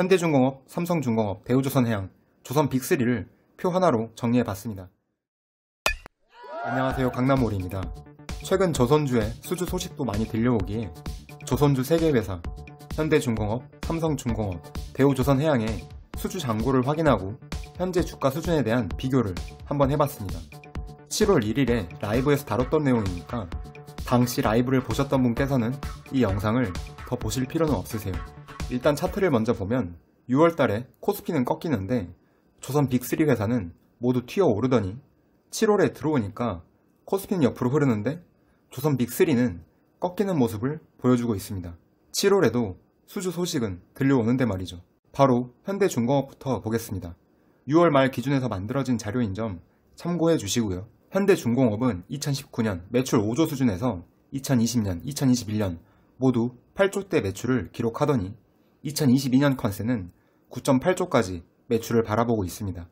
현대중공업, 삼성중공업, 대우조선해양, 조선빅3를 표 하나로 정리해봤습니다. 안녕하세요 강남오리입니다 최근 조선주의 수주 소식도 많이 들려오기에 조선주 3개 회사, 현대중공업, 삼성중공업, 대우조선해양의 수주 잔고를 확인하고 현재 주가 수준에 대한 비교를 한번 해봤습니다. 7월 1일에 라이브에서 다뤘던 내용이니까 당시 라이브를 보셨던 분께서는 이 영상을 더 보실 필요는 없으세요. 일단 차트를 먼저 보면 6월달에 코스피는 꺾이는데 조선 빅3 회사는 모두 튀어오르더니 7월에 들어오니까 코스피는 옆으로 흐르는데 조선 빅3는 꺾이는 모습을 보여주고 있습니다. 7월에도 수주 소식은 들려오는데 말이죠. 바로 현대중공업부터 보겠습니다. 6월 말 기준에서 만들어진 자료인 점 참고해 주시고요. 현대중공업은 2019년 매출 5조 수준에서 2020년, 2021년 모두 8조대 매출을 기록하더니 2022년 컨셉은 9.8조까지 매출을 바라보고 있습니다.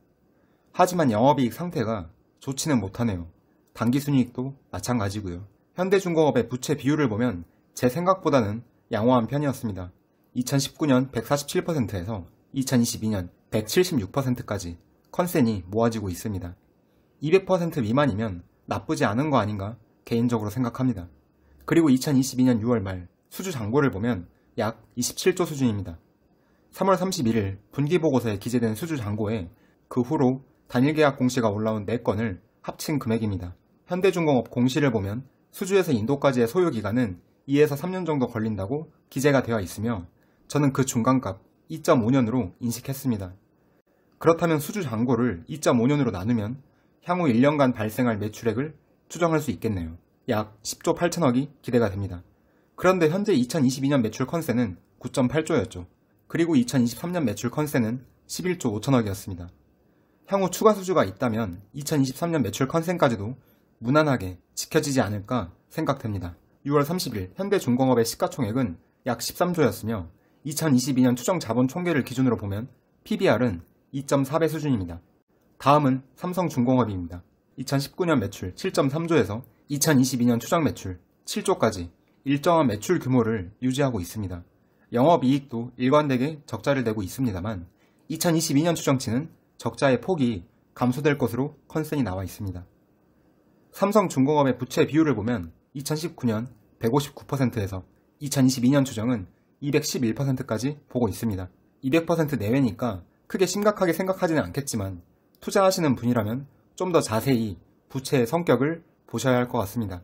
하지만 영업이익 상태가 좋지는 못하네요. 단기순이익도 마찬가지고요. 현대중공업의 부채 비율을 보면 제 생각보다는 양호한 편이었습니다. 2019년 147%에서 2022년 176%까지 컨센이 모아지고 있습니다. 200% 미만이면 나쁘지 않은 거 아닌가 개인적으로 생각합니다. 그리고 2022년 6월 말 수주 잔고를 보면 약 27조 수준입니다. 3월 31일 분기보고서에 기재된 수주 잔고에 그 후로 단일 계약 공시가 올라온 4건을 합친 금액입니다. 현대중공업 공시를 보면 수주에서 인도까지의 소요 기간은 2에서 3년 정도 걸린다고 기재가 되어 있으며 저는 그 중간값 2.5년으로 인식했습니다. 그렇다면 수주 잔고를 2.5년으로 나누면 향후 1년간 발생할 매출액을 추정할 수 있겠네요. 약 10조 8천억이 기대가 됩니다. 그런데 현재 2022년 매출 컨셉은 9.8조였죠. 그리고 2023년 매출 컨셉은 11조 5천억이었습니다. 향후 추가 수주가 있다면 2023년 매출 컨셉까지도 무난하게 지켜지지 않을까 생각됩니다. 6월 30일 현대중공업의 시가총액은 약 13조였으며 2022년 추정 자본 총계를 기준으로 보면 PBR은 2.4배 수준입니다. 다음은 삼성중공업입니다. 2019년 매출 7.3조에서 2022년 추정 매출 7조까지 일정한 매출 규모를 유지하고 있습니다. 영업이익도 일관되게 적자를 내고 있습니다만 2022년 추정치는 적자의 폭이 감소될 것으로 컨센이 나와 있습니다. 삼성중공업의 부채 비율을 보면 2019년 159%에서 2022년 추정은 211%까지 보고 있습니다. 200% 내외니까 크게 심각하게 생각하지는 않겠지만 투자하시는 분이라면 좀 더 자세히 부채의 성격을 보셔야 할 것 같습니다.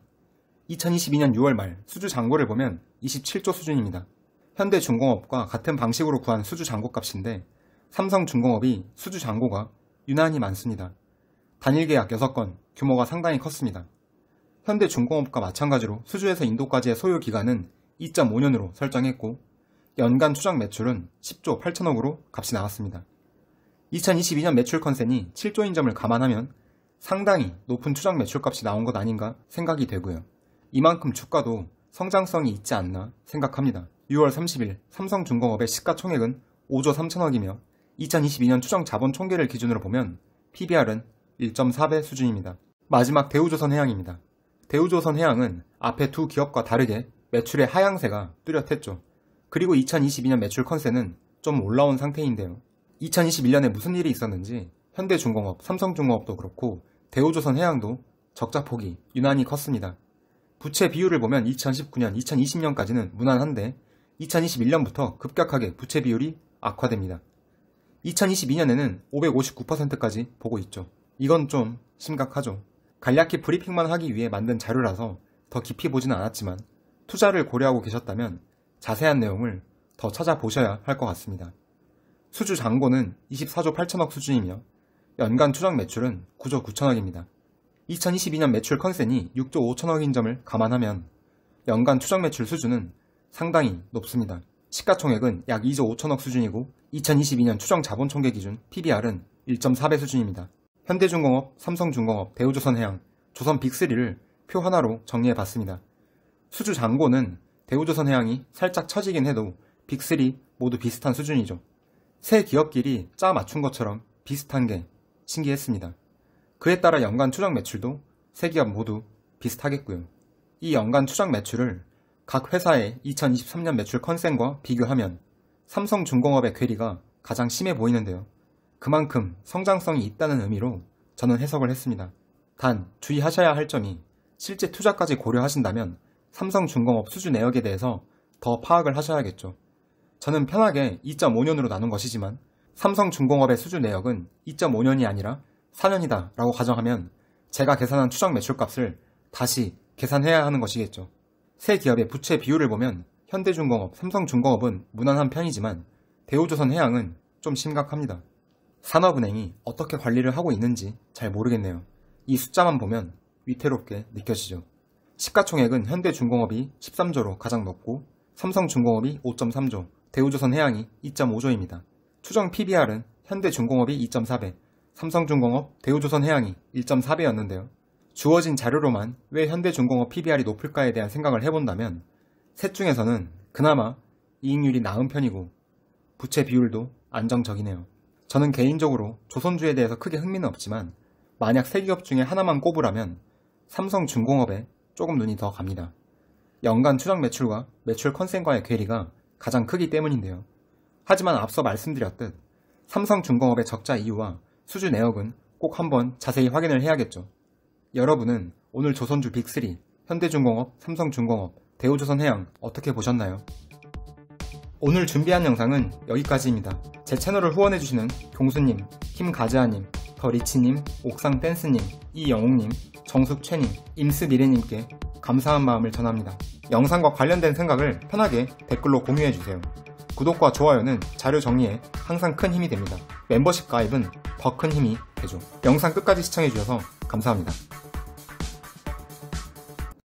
2022년 6월 말 수주 잔고를 보면 27조 수준입니다. 현대중공업과 같은 방식으로 구한 수주 잔고 값인데 삼성중공업이 수주 잔고가 유난히 많습니다. 단일 계약 6건, 규모가 상당히 컸습니다. 현대중공업과 마찬가지로 수주에서 인도까지의 소요 기간은 2.5년으로 설정했고 연간 추정 매출은 10조 8천억으로 값이 나왔습니다. 2022년 매출 컨센이 7조인 점을 감안하면 상당히 높은 추정 매출값이 나온 것 아닌가 생각이 되고요. 이만큼 주가도 성장성이 있지 않나 생각합니다. 6월 30일 삼성중공업의 시가총액은 5조 3천억이며 2022년 추정 자본 총계를 기준으로 보면 PBR은 1.4배 수준입니다. 마지막 대우조선해양입니다. 대우조선해양은 앞에 두 기업과 다르게 매출의 하향세가 뚜렷했죠. 그리고 2022년 매출 컨셉은 좀 올라온 상태인데요. 2021년에 무슨 일이 있었는지 현대중공업, 삼성중공업도 그렇고 대우조선해양도 적자폭이 유난히 컸습니다. 부채 비율을 보면 2019년, 2020년까지는 무난한데 2021년부터 급격하게 부채 비율이 악화됩니다. 2022년에는 559%까지 보고 있죠. 이건 좀 심각하죠. 간략히 브리핑만 하기 위해 만든 자료라서 더 깊이 보지는 않았지만 투자를 고려하고 계셨다면 자세한 내용을 더 찾아보셔야 할 것 같습니다. 수주 잔고는 24조 8천억 수준이며 연간 추정 매출은 9조 9천억입니다. 2022년 매출 컨센이 6조 5천억인 점을 감안하면 연간 추정 매출 수준은 상당히 높습니다. 시가총액은 약 2조 5천억 수준이고 2022년 추정 자본총계 기준 PBR은 1.4배 수준입니다. 현대중공업, 삼성중공업, 대우조선해양, 조선 빅3를 표 하나로 정리해봤습니다. 수주 잔고는 대우조선해양이 살짝 처지긴 해도 빅3 모두 비슷한 수준이죠. 세 기업끼리 짜 맞춘 것처럼 비슷한 게 신기했습니다. 그에 따라 연간 추정 매출도 세 기업 모두 비슷하겠고요. 이 연간 추정 매출을 각 회사의 2023년 매출 컨셉과 비교하면 삼성중공업의 괴리가 가장 심해 보이는데요. 그만큼 성장성이 있다는 의미로 저는 해석을 했습니다. 단 주의하셔야 할 점이 실제 투자까지 고려하신다면 삼성중공업 수주 내역에 대해서 더 파악을 하셔야겠죠. 저는 편하게 2.5년으로 나눈 것이지만 삼성중공업의 수주 내역은 2.5년이 아니라 4년이다 라고 가정하면 제가 계산한 추정 매출값을 다시 계산해야 하는 것이겠죠. 새 기업의 부채 비율을 보면 현대중공업, 삼성중공업은 무난한 편이지만 대우조선해양은 좀 심각합니다. 산업은행이 어떻게 관리를 하고 있는지 잘 모르겠네요. 이 숫자만 보면 위태롭게 느껴지죠. 시가총액은 현대중공업이 13조로 가장 높고 삼성중공업이 5.3조, 대우조선해양이 2.5조입니다. 추정 PBR은 현대중공업이 2.4배, 삼성중공업, 대우조선해양이 1.4배였는데요. 주어진 자료로만 왜 현대중공업 PBR이 높을까에 대한 생각을 해본다면 셋 중에서는 그나마 이익률이 나은 편이고 부채 비율도 안정적이네요. 저는 개인적으로 조선주에 대해서 크게 흥미는 없지만 만약 세 기업 중에 하나만 꼽으라면 삼성중공업에 조금 눈이 더 갑니다. 연간 추정 매출과 매출 컨센과의 괴리가 가장 크기 때문인데요. 하지만 앞서 말씀드렸듯 삼성중공업의 적자 이유와 수주 내역은 꼭 한번 자세히 확인을 해야겠죠. 여러분은 오늘 조선주 빅3, 현대중공업, 삼성중공업, 대우조선해양 어떻게 보셨나요? 오늘 준비한 영상은 여기까지입니다. 제 채널을 후원해주시는 경수님, 김가지아님, 더리치님, 옥상댄스님, 이영웅님, 정숙채님 임스미래님께 감사한 마음을 전합니다. 영상과 관련된 생각을 편하게 댓글로 공유해주세요. 구독과 좋아요는 자료 정리에 항상 큰 힘이 됩니다. 멤버십 가입은 더 큰 힘이 되죠. 영상 끝까지 시청해주셔서 감사합니다.